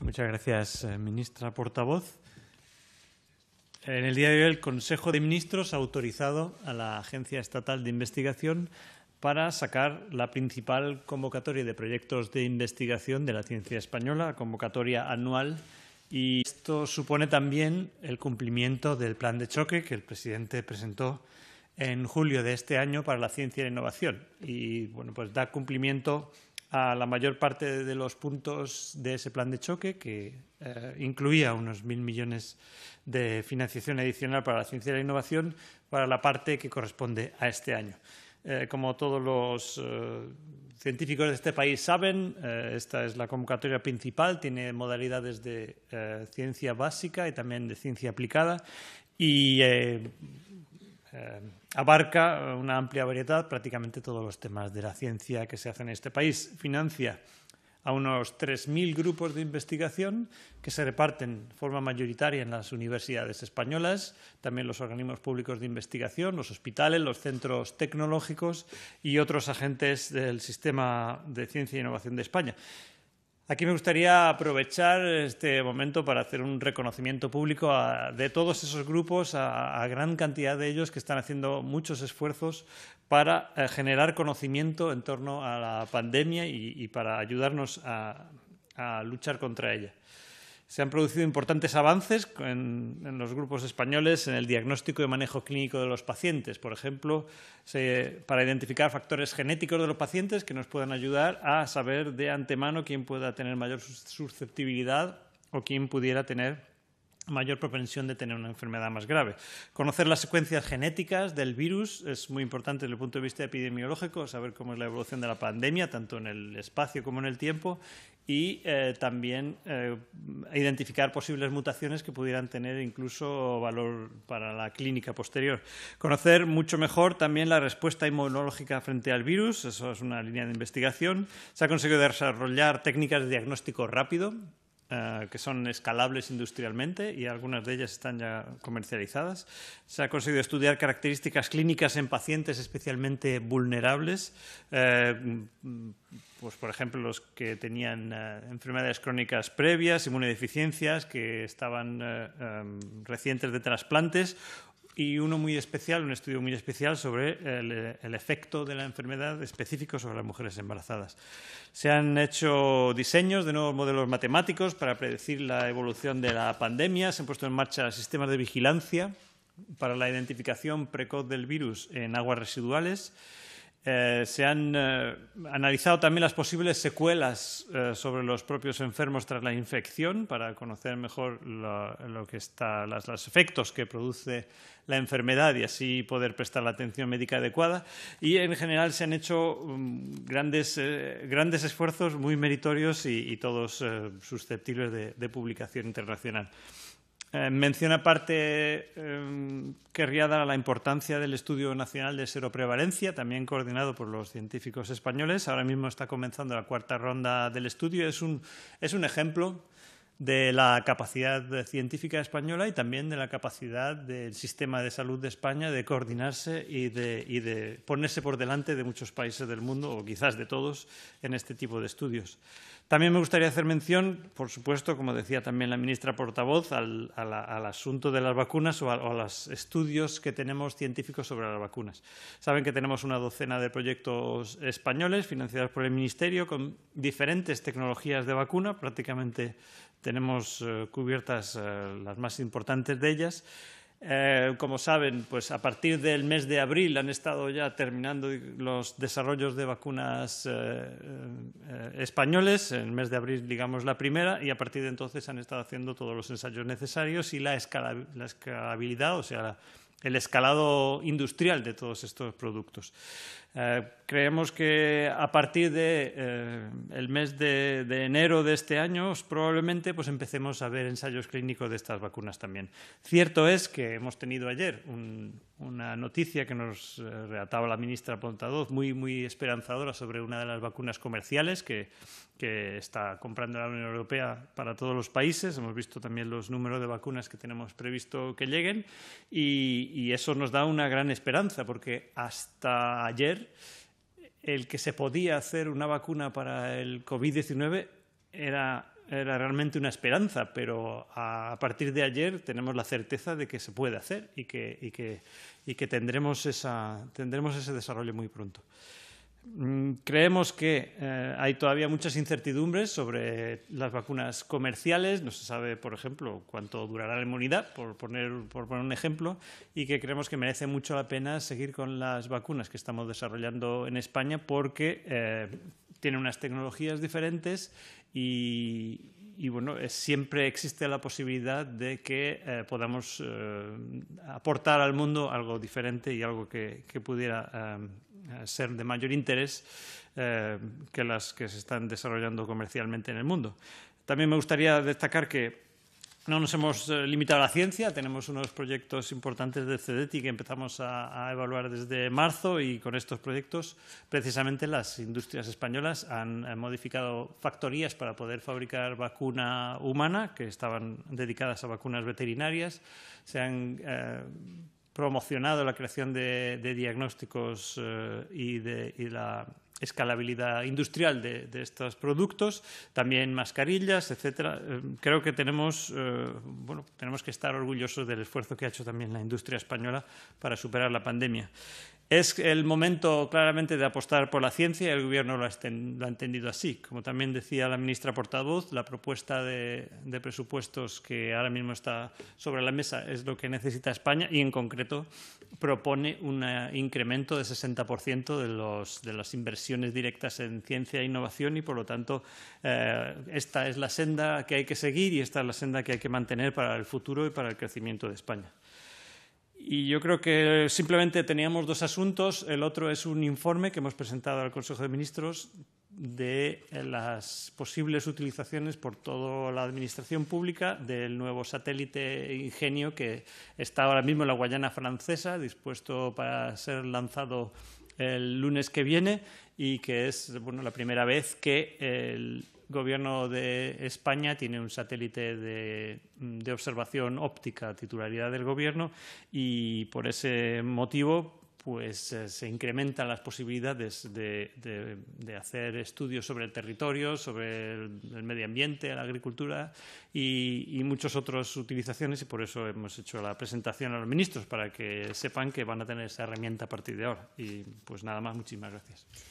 muchas gracias, eh, ministra portavoz. En el día de hoy, el Consejo de Ministros ha autorizado a la Agencia Estatal de Investigación para sacar la principal convocatoria de proyectos de investigación de la ciencia española, convocatoria anual. Y esto supone también el cumplimiento del plan de choque que el presidente presentó en julio de este año para la ciencia e la innovación. Y bueno, pues da cumplimiento a la mayor parte de los puntos de ese plan de choque, que eh, incluía unos mil millones de financiación adicional para la ciencia y la innovación, para la parte que corresponde a este año. Eh, como todos los eh, científicos de este país saben, esta es la convocatoria principal, tiene modalidades de ciencia básica y también de ciencia aplicada. Y abarca eh, una amplia variedad, prácticamente todos los temas de la ciencia que se hacen en este país. Financia a unos 3.000 grupos de investigación que se reparten de forma mayoritaria en las universidades españolas, también los organismos públicos de investigación, los hospitales, los centros tecnológicos y otros agentes del sistema de ciencia e innovación de España. Aquí me gustaría aprovechar este momento para hacer un reconocimiento público a, de todos esos grupos, a, gran cantidad de ellos que están haciendo muchos esfuerzos para eh, generar conocimiento en torno a la pandemia y, para ayudarnos a luchar contra ella se han producido importantes avances en, los grupos españoles en el diagnóstico y manejo clínico de los pacientes. Por ejemplo, para identificar factores genéticos de los pacientes que nos puedan ayudar a saber de antemano quién pueda tener mayor susceptibilidad o quién pudiera tener mayor propensión de tener una enfermedad más grave. Conocer las secuencias genéticas del virus es muy importante desde el punto de vista epidemiológico, saber cómo es la evolución de la pandemia, tanto en el espacio como en el tiempo, y eh, también eh, identificar posibles mutaciones que pudieran tener incluso valor para la clínica posterior. Conocer mucho mejor también la respuesta inmunológica frente al virus, eso es una línea de investigación. Se ha conseguido desarrollar técnicas de diagnóstico rápido, eh, que son escalables industrialmente y algunas de ellas están ya comercializadas. Se ha conseguido estudiar características clínicas en pacientes especialmente vulnerables. Eh, pues por ejemplo, los que tenían eh, enfermedades crónicas previas, inmunodeficiencias, que estaban recientes de trasplantes y uno muy especial, un estudio muy especial sobre el, efecto de la enfermedad específico sobre las mujeres embarazadas. Se han hecho diseños de nuevos modelos matemáticos para predecir la evolución de la pandemia, se han puesto en marcha sistemas de vigilancia para la identificación precoz del virus en aguas residuales eh, se han eh, analizado también las posibles secuelas eh, sobre los propios enfermos tras la infección para conocer mejor lo, que los efectos que produce la enfermedad y así poder prestar la atención médica adecuada. Y en general se han hecho mm, grandes, esfuerzos muy meritorios y, todos susceptibles de publicación internacional. Eh, menciona parte aparte, eh, querría dar a la importancia del Estudio Nacional de Seroprevalencia, también coordinado por los científicos españoles. Ahora mismo está comenzando la cuarta ronda del estudio. Es un, es un ejemplo de la capacidad científica española y también de la capacidad del sistema de salud de España de coordinarse y de, ponerse por delante de muchos países del mundo, o quizás de todos, en este tipo de estudios. También me gustaría hacer mención, por supuesto, como decía también la ministra portavoz, al, al, asunto de las vacunas o a, los estudios que tenemos científicos sobre las vacunas. Saben que tenemos una docena de proyectos españoles financiados por el Ministerio con diferentes tecnologías de vacuna, prácticamente tenemos eh, cubiertas eh, las más importantes de ellas. Eh, como saben, pues a partir del mes de abril han estado ya terminando los desarrollos de vacunas españoles. En el mes de abril, digamos, la primera, y a partir de entonces han estado haciendo todos los ensayos necesarios y la, escalabilidad, o sea, el escalado industrial de todos estos productos. Eh, creemos que a partir de, eh, mes de, enero de este año probablemente pues empecemos a ver ensayos clínicos de estas vacunas también. Cierto es que hemos tenido ayer una noticia que nos eh, relataba la ministra Pontadoz muy, muy esperanzadora sobre una de las vacunas comerciales que, que está comprando la Unión Europea para todos los países. Hemos visto también los números de vacunas que tenemos previsto que lleguen y eso nos da una gran esperanza porque hasta ayer el que se podía hacer una vacuna para el COVID-19 era, realmente una esperanza, pero a, partir de ayer tenemos la certeza de que se puede hacer y que, tendremos ese desarrollo muy pronto. Mm, creemos que eh, hay todavía muchas incertidumbres sobre las vacunas comerciales. No se sabe, por ejemplo, cuánto durará la inmunidad, por poner, un ejemplo, y que creemos que merece mucho la pena seguir con las vacunas que estamos desarrollando en España porque eh, tienen unas tecnologías diferentes y, bueno, siempre existe la posibilidad de que eh, podamos aportar al mundo algo diferente y algo que, que pudiera ser de mayor interés eh, que las que se están desarrollando comercialmente en el mundo. También me gustaría destacar que no nos hemos eh, limitado a la ciencia, tenemos unos proyectos importantes de CEDETI que empezamos a, evaluar desde marzo y con estos proyectos precisamente las industrias españolas han, modificado factorías para poder fabricar vacuna humana que estaban dedicadas a vacunas veterinarias, se han eh, promocionado la creación de, diagnósticos eh, y, de, la escalabilidad industrial de, estos productos, también mascarillas, etcétera. Eh, creo que tenemos, eh, bueno, tenemos que estar orgullosos del esfuerzo que ha hecho también la industria española para superar la pandemia. Es el momento claramente de apostar por la ciencia y el Gobierno lo ha, entendido así. Como también decía la ministra portavoz, la propuesta de, presupuestos que ahora mismo está sobre la mesa es lo que necesita España y, en concreto, propone un eh, incremento de 60% de, las inversiones directas en ciencia e innovación y, por lo tanto, eh, esta es la senda que hay que seguir y esta es la senda que hay que mantener para el futuro y para el crecimiento de España. Y yo creo que simplemente teníamos dos asuntos. El otro es un informe que hemos presentado al Consejo de Ministros de las posibles utilizaciones por toda la administración pública del nuevo satélite Ingenio que está ahora mismo en la Guayana francesa, dispuesto para ser lanzado el lunes que viene y que es bueno, la primera vez que el gobierno de España tiene un satélite de, observación óptica, titularidad del gobierno, y por ese motivo pues eh, se incrementan las posibilidades de, hacer estudios sobre el territorio, sobre el, medio ambiente, la agricultura y, y, muchas otras utilizaciones y por eso hemos hecho la presentación a los ministros para que sepan que van a tener esa herramienta a partir de ahora. Y pues nada más, muchísimas gracias.